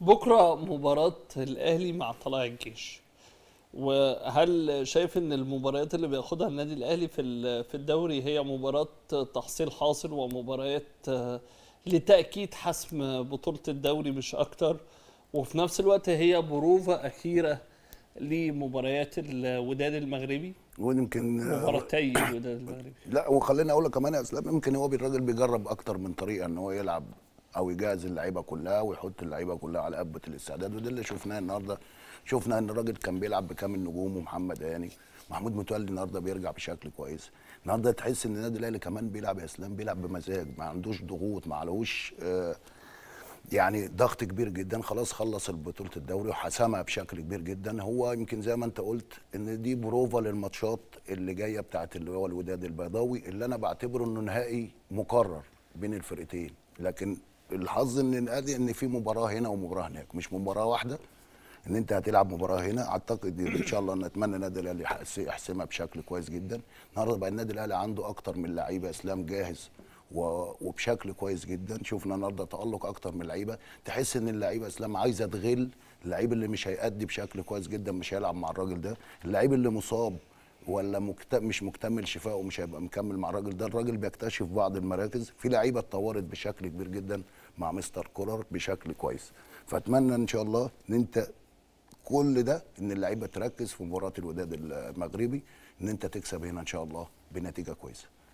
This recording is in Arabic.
بكره مباراه الاهلي مع طلائع الجيش وهل شايف ان المباريات اللي بياخدها النادي الاهلي في في الدوري هي مباراه تحصيل حاصل ومباريات آه، لتاكيد حسم بطوله الدوري مش اكتر وفي نفس الوقت هي بروفه اخيره لمباريات الوداد المغربي ويمكن آه، مباراتي الوداد المغربي لا وخليني اقول لك كمان يا اسلام يمكن هو الراجل بيجرب اكتر من طريقه ان هو يلعب او يجهز اللعيبه كلها ويحط اللعيبه كلها على قبه الاستعداد وده اللي شفناه النهارده شفنا ان الراجل كان بيلعب بكام النجوم ومحمد هاني محمود متولي النهارده بيرجع بشكل كويس النهارده تحس ان النادي الاهلي كمان بيلعب يا اسلام بيلعب بمزاج ما عندوش ضغوط ما عليهوش آه، يعني ضغط كبير جدا خلاص خلص بطوله الدوري وحسمها بشكل كبير جدا هو يمكن زي ما انت قلت ان دي بروفا للماتشات اللي جايه بتاعه اللي هو الوداد البيضاوي اللي انا بعتبره انه نهائي مقرر بين الفرقتين لكن الحظ ان النادي ان في مباراه هنا ومباراه هناك مش مباراه واحده ان انت هتلعب مباراه هنا اعتقد ان شاء الله نتمنى النادي الاهلي يحسمها بشكل كويس جدا النهارده بقى النادي الاهلي عنده اكتر من لعيبه اسلام جاهز وبشكل كويس جدا شفنا النهارده تالق اكتر من لعيبه تحس ان اللعيبه اسلام عايزه تغل اللعيب اللي مش هيأدي بشكل كويس جدا مش هيلعب مع الراجل ده اللعيب اللي مصاب ولا مكت... مش مكتمل شفاء ومش هيبقى مكمل مع الراجل ده الراجل بيكتشف بعض المراكز في لعيبه اتطورت بشكل كبير جدا مع مستر كولر بشكل كويس فاتمنى ان شاء الله ان انت كل ده ان اللعيبه تركز في مباراه الوداد المغربي ان انت تكسب هنا ان شاء الله بنتيجه كويسه